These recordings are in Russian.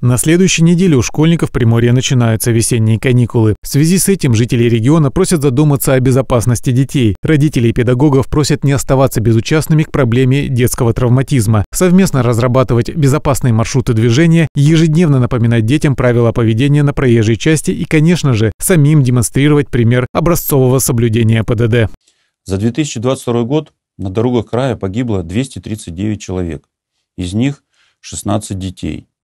На следующей неделе у школьников Приморья начинаются весенние каникулы. В связи с этим жители региона просят задуматься о безопасности детей. Родители и педагогов просят не оставаться безучастными к проблеме детского травматизма, совместно разрабатывать безопасные маршруты движения, ежедневно напоминать детям правила поведения на проезжей части и, конечно же, самим демонстрировать пример образцового соблюдения ПДД. За 2022 год на дорогах края погибло 239 человек, из них 16 детей –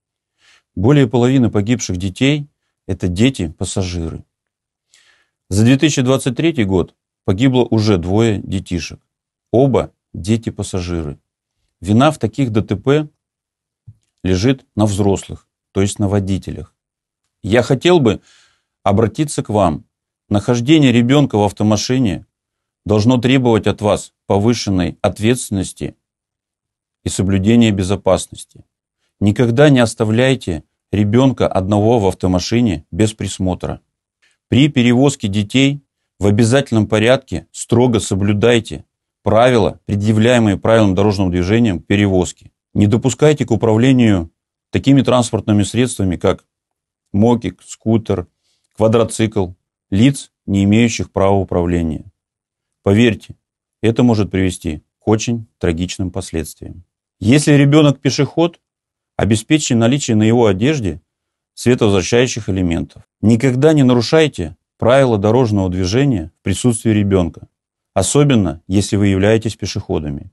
более половины погибших детей – это дети-пассажиры. За 2023 год погибло уже двое детишек. Оба дети-пассажиры. Вина в таких ДТП лежит на взрослых, то есть на водителях. Я хотел бы обратиться к вам. Нахождение ребенка в автомашине должно требовать от вас повышенной ответственности и соблюдения безопасности. Никогда не оставляйте ребенка одного в автомашине без присмотра. При перевозке детей в обязательном порядке строго соблюдайте правила, предъявляемые правилам дорожного движения перевозки. Не допускайте к управлению такими транспортными средствами, как мокик, скутер, квадроцикл, лиц, не имеющих права управления. Поверьте, это может привести к очень трагичным последствиям. Если ребенок пешеход, обеспечьте наличие на его одежде световозвращающих элементов. Никогда не нарушайте правила дорожного движения в присутствии ребенка, особенно если вы являетесь пешеходами.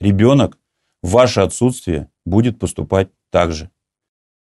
Ребенок в ваше отсутствие будет поступать так же.